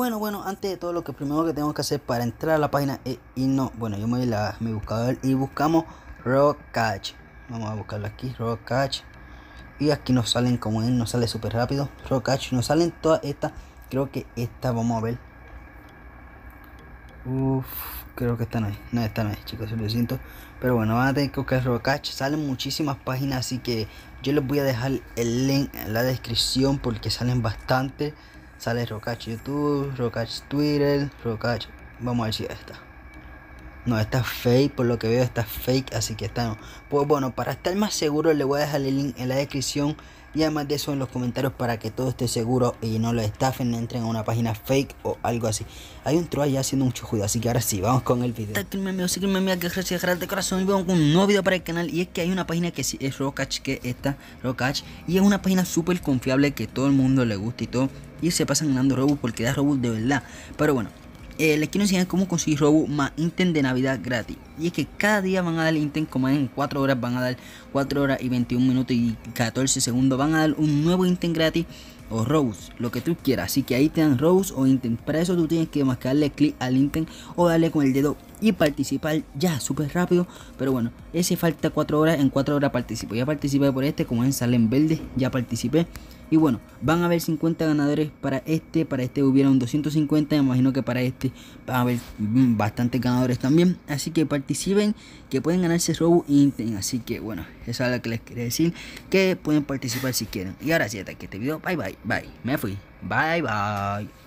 Bueno, bueno, antes de todo lo que primero que tenemos que hacer para entrar a la página es irnos. Bueno, yo me voy a mi buscador y buscamos Rock Vamos a buscarlo aquí, Rock Y aquí nos salen como él, nos sale súper rápido. Rock nos salen todas estas. Creo que esta vamos a ver. Uff, creo que esta no es. No, esta no es, chicos, lo siento. Pero bueno, van a tener que buscar Rockcatch. Salen muchísimas páginas, así que yo les voy a dejar el link en la descripción porque salen bastante. sale Rocachi YouTube, Rocachi Twitter, Rocachi, vamos a decir esta. No, está fake, por lo que veo está fake, así que está Pues bueno, para estar más seguro le voy a dejar el link en la descripción y además de eso en los comentarios para que todo esté seguro y no lo estafen, entren a una página fake o algo así. Hay un troll ya haciendo mucho juicio, así que ahora sí, vamos con el video. que amigos, meo amigos, que gracias de corazón y vamos con un nuevo video para el canal y es que hay una página que es Rocatch, que está Rocatch y es una página super confiable que todo el mundo le gusta y todo y se pasan ganando Robux porque da Robux de verdad, pero bueno. Eh, les quiero enseñar cómo conseguir Robo más Intent de Navidad gratis. Y es que cada día van a dar Intent, como en 4 horas, van a dar 4 horas y 21 minutos y 14 segundos. Van a dar un nuevo Intent gratis o Rose, lo que tú quieras. Así que ahí te dan Rose o Intent. Para eso tú tienes que darle clic al Intent o darle con el dedo y participar ya, súper rápido. Pero bueno, ese falta 4 horas. En 4 horas participo. Ya participé por este, como en Salen Verde, ya participé. Y bueno, van a haber 50 ganadores para este. Para este hubieron 250. Me imagino que para este van a haber mm, bastantes ganadores también. Así que participen, que pueden ganarse Robo Inten. Así que bueno, eso es lo que les quería decir. Que pueden participar si quieren. Y ahora sí, hasta aquí este video. Bye, bye, bye. Me fui. Bye, bye.